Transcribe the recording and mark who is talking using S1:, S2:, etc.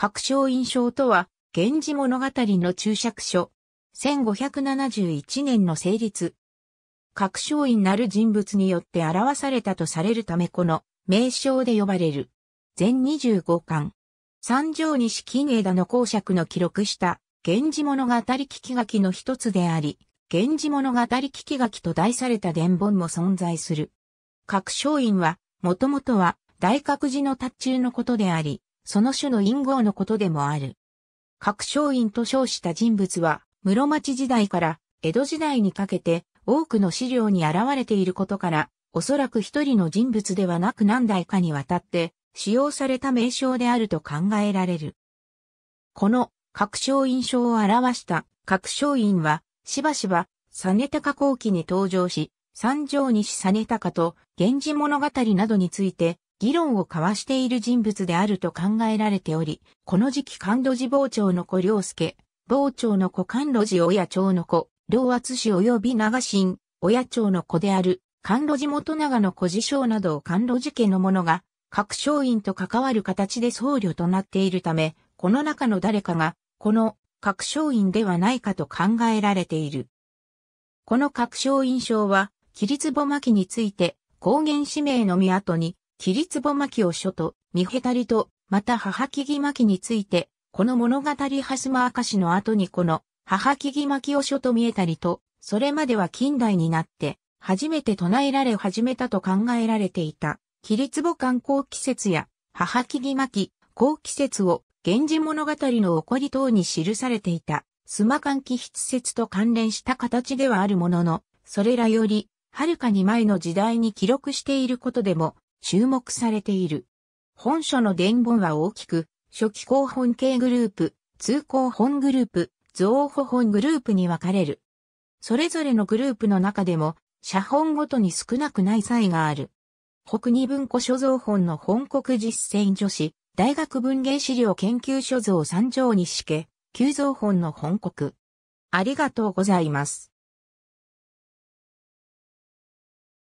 S1: 各章印象とは、源氏物語の注釈書。1571年の成立。各章院なる人物によって表されたとされるためこの名称で呼ばれる。全25巻。三条西金枝の公爵の記録した源氏物語聞き書きの一つであり、源氏物語聞き書きと題された伝本も存在する。各章院は、もともとは大覚寺の達中のことであり、その種の陰謀のことでもある。各商院と称した人物は、室町時代から江戸時代にかけて多くの資料に現れていることから、おそらく一人の人物ではなく何代かにわたって使用された名称であると考えられる。この各商院証を表した各商院は、しばしば、実高後期に登場し、三条西実高と源氏物語などについて議論を交わしている人物であると考えられており、この時期関路寺傍聴の子良介、傍聴の子関路寺親長の子、両厚氏及び長新、親長の子である、関路寺元長の子事章などを関路寺家の者が、各商院と関わる形で僧侶となっているため、この中の誰かが、この各商院ではないかと考えられている。この各商院賞は、キリ簿巻について、公言指名のみ後に、キリツボ巻を書と、ミヘタリと、また母木木巻について、この物語ハスマーの後にこの、母木木巻を書と見えたりと、それまでは近代になって、初めて唱えられ始めたと考えられていた、キリツボ観光季節や、母木木巻、高季節を、源氏物語の起こり等に記されていた、スマ観記筆説と関連した形ではあるものの、それらより、はるかに前の時代に記録していることでも、注目されている。本書の伝本は大きく、初期候本系グループ、通行本グループ、増補本グループに分かれる。それぞれのグループの中でも、写本ごとに少なくない際がある。北二文庫所蔵本の本国実践女子、大学文芸資料研究所蔵三条西家、旧蔵本の本国。ありがとうございます。